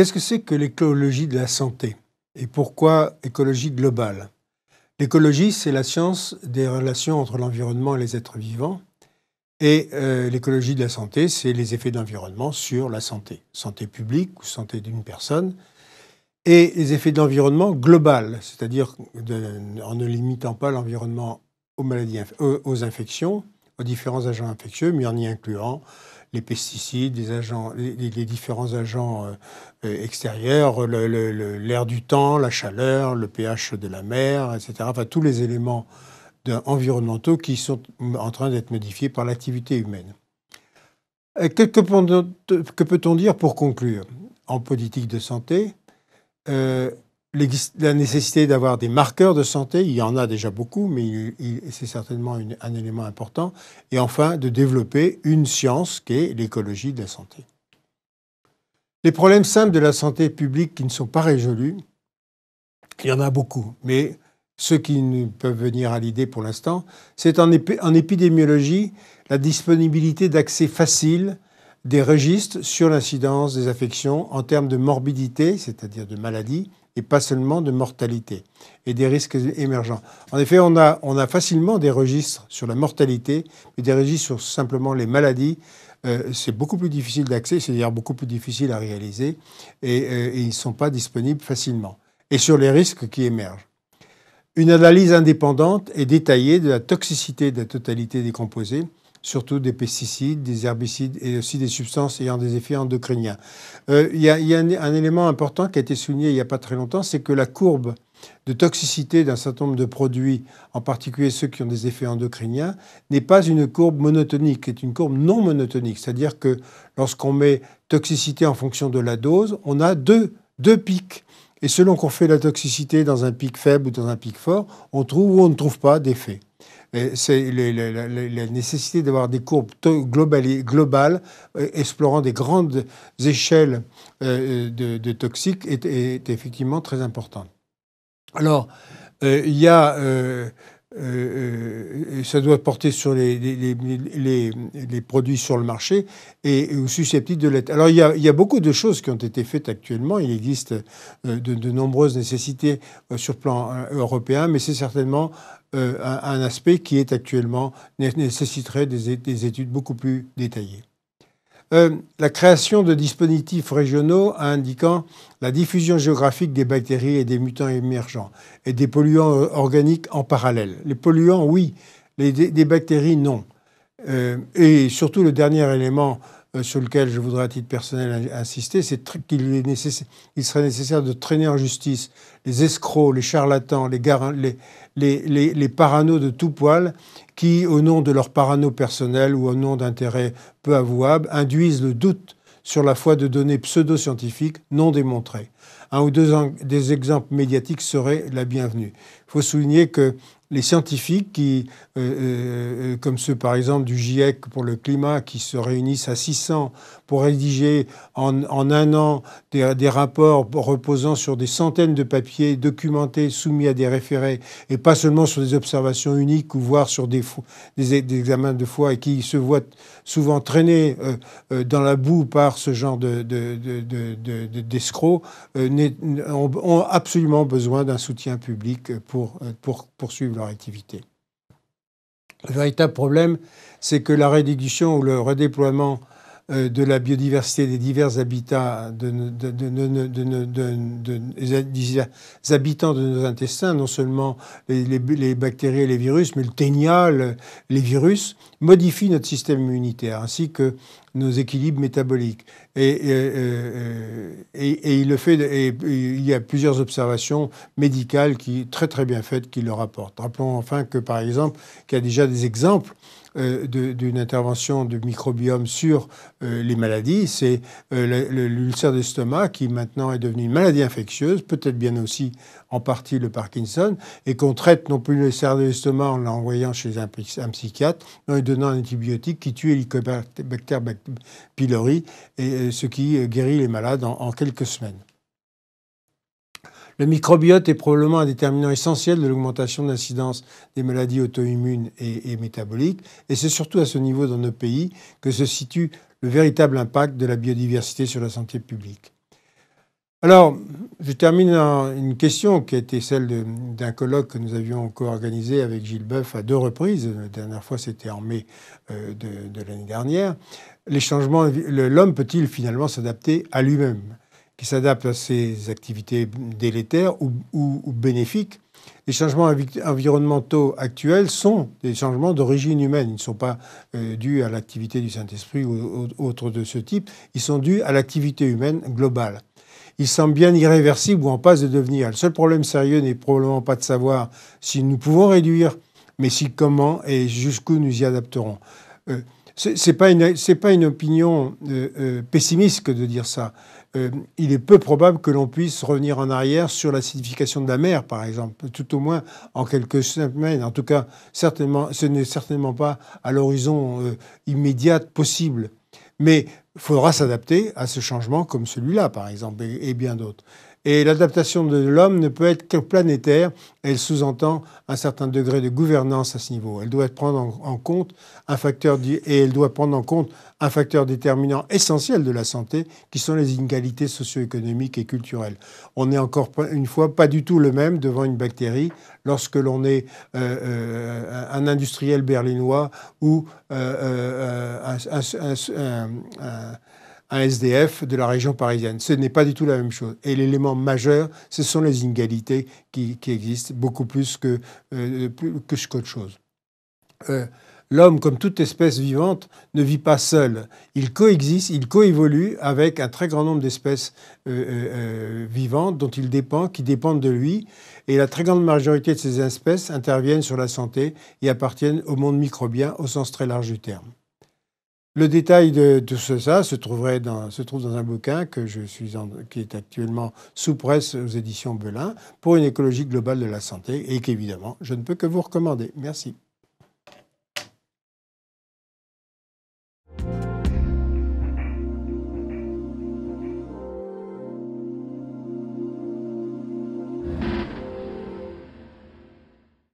Qu'est-ce que c'est que l'écologie de la santé et pourquoi écologie globale L'écologie, c'est la science des relations entre l'environnement et les êtres vivants. Et euh, l'écologie de la santé, c'est les effets d'environnement sur la santé, santé publique ou santé d'une personne. Et les effets d'environnement global, c'est-à-dire en ne limitant pas l'environnement aux maladies, euh, aux infections, aux différents agents infectieux, mais en y incluant les pesticides, les, différents agents euh, euh, extérieurs, l'air du temps, la chaleur, le pH de la mer, etc. Enfin, tous les éléments environnementaux qui sont en train d'être modifiés par l'activité humaine. Euh, que peut-on dire pour conclure En politique de santé, la nécessité d'avoir des marqueurs de santé, il y en a déjà beaucoup, mais c'est certainement un élément important. Et enfin, de développer une science qui est l'écologie de la santé. Les problèmes simples de la santé publique qui ne sont pas résolus, il y en a beaucoup, mais ceux qui peuvent venir à l'idée pour l'instant, c'est en, en épidémiologie la disponibilité d'accès facile des registres sur l'incidence des affections en termes de morbidité, c'est-à-dire de maladie, et pas seulement de mortalité et des risques émergents. En effet, on a, on a facilement des registres sur la mortalité, mais des registres sur simplement les maladies. Euh, c'est beaucoup plus difficile d'accès, c'est-à-dire beaucoup plus difficile à réaliser, et, euh, et ils ne sont pas disponibles facilement. Et sur les risques qui émergent. Une analyse indépendante et détaillée de la toxicité de la totalité des composés surtout des pesticides, des herbicides et aussi des substances ayant des effets endocriniens. Euh, il y, a, un, élément important qui a été souligné il n'y a pas très longtemps, c'est que la courbe de toxicité d'un certain nombre de produits, en particulier ceux qui ont des effets endocriniens, n'est pas une courbe monotonique, c'est une courbe non monotonique. C'est-à-dire que lorsqu'on met toxicité en fonction de la dose, on a deux, deux pics. Et selon qu'on fait la toxicité dans un pic faible ou dans un pic fort, on trouve ou on ne trouve pas d'effet c'est la nécessité d'avoir des courbes globales, euh, explorant des grandes échelles euh, euh, de, toxiques est, effectivement très importante. Alors, il y a... ça doit porter sur les, produits sur le marché et, susceptibles de l'être. Alors il y, a, beaucoup de choses qui ont été faites actuellement. Il existe de, de nombreuses nécessités sur le plan européen, mais c'est certainement euh, un, aspect qui est actuellement nécessiterait des, études beaucoup plus détaillées. Euh, la création de dispositifs régionaux indiquant la diffusion géographique des bactéries et des mutants émergents et des polluants euh, organiques en parallèle. Les polluants, oui, les, bactéries, non. et surtout, le dernier élément euh, sur lequel je voudrais à titre personnel insister, c'est qu'il il serait nécessaire de traîner en justice les escrocs, les charlatans, les, les, les paranos de tout poil qui, au nom de leur parano personnel ou au nom d'intérêts peu avouables, induisent le doute sur la foi de données pseudo-scientifiques non démontrées. Un ou deux des exemples médiatiques seraient la bienvenue. Il faut souligner que les scientifiques qui, euh, euh, euh, comme ceux par exemple du GIEC pour le climat, qui se réunissent à 600 pour rédiger en, un an des, rapports reposant sur des centaines de papiers documentés, soumis à des référés, et pas seulement sur des observations uniques ou voire sur des, examens de foi, et qui se voient souvent traînés dans la boue par ce genre d'escrocs, de, ont, ont absolument besoin d'un soutien public pour pour, poursuivre leur activité. Le véritable problème, c'est que la réduction ou le redéploiement de la biodiversité des divers habitats des habitants de nos intestins, non seulement les, bactéries et les virus, mais le ténia, les virus, modifient notre système immunitaire, ainsi que nos équilibres métaboliques. Et, et, euh, euh, il le fait, il y a plusieurs observations médicales qui, très très bien faites qui le rapportent. Rappelons enfin que, par exemple, qu'il y a déjà des exemples euh, d'une intervention du microbiome sur les maladies. C'est l'ulcère d'estomac qui maintenant est devenu une maladie infectieuse, peut-être bien aussi en partie le Parkinson, et qu'on traite non plus l'ulcère d'estomac en l'envoyant chez un, psychiatre, mais en lui donnant un antibiotique qui tue les bactéries pylori, et euh, ce qui euh, guérit les malades en, quelques semaines. Le microbiote est probablement un déterminant essentiel de l'augmentation de l'incidence des maladies auto-immunes et, métaboliques, et c'est surtout à ce niveau dans nos pays que se situe le véritable impact de la biodiversité sur la santé publique. Alors, je termine en une question qui a été celle d'un colloque que nous avions co-organisé avec Gilles Boeuf à deux reprises. La dernière fois, c'était en mai euh, de l'année dernière les changements, l'homme peut-il finalement s'adapter à lui-même, qui s'adapte à ses activités délétères ou, bénéfiques les changements environnementaux actuels sont des changements d'origine humaine. Ils ne sont pas euh, dus à l'activité du Saint-Esprit ou, autres autre de ce type. Ils sont dus à l'activité humaine globale. Ils semblent bien irréversibles ou en passe de devenir. Le seul problème sérieux n'est probablement pas de savoir si nous pouvons réduire, mais si comment et jusqu'où nous y adapterons. Euh, c'est pas pas une opinion euh, euh, pessimiste de dire ça. Euh, il est peu probable que l'on puisse revenir en arrière sur l'acidification de la mer, par exemple, tout au moins en quelques semaines. En tout cas, certainement, ce n'est certainement pas à l'horizon immédiat possible. Mais il faudra s'adapter à ce changement comme celui-là, par exemple, et bien d'autres. Et l'adaptation de l'homme ne peut être que planétaire. Elle sous-entend un certain degré de gouvernance à ce niveau. Elle doit prendre en, compte un facteur et elle doit prendre en compte un facteur déterminant essentiel de la santé, qui sont les inégalités socio-économiques et culturelles. On n'est encore une fois pas du tout le même devant une bactérie lorsque l'on est euh, euh, un industriel berlinois ou euh, un un SDF de la région parisienne. Ce n'est pas du tout la même chose. Et l'élément majeur, ce sont les inégalités qui, existent beaucoup plus que, euh, que ce qu'autre chose. Euh, l'homme, comme toute espèce vivante, ne vit pas seul. Il coexiste, il coévolue avec un très grand nombre d'espèces euh, vivantes dont il dépend, qui dépendent de lui. Et la très grande majorité de ces espèces interviennent sur la santé et appartiennent au monde microbien au sens très large du terme. Le détail de tout ça se, trouverait se trouve dans un bouquin que je suis qui est actuellement sous presse aux éditions Belin pour une écologie globale de la santé et qu'évidemment je ne peux que vous recommander. Merci.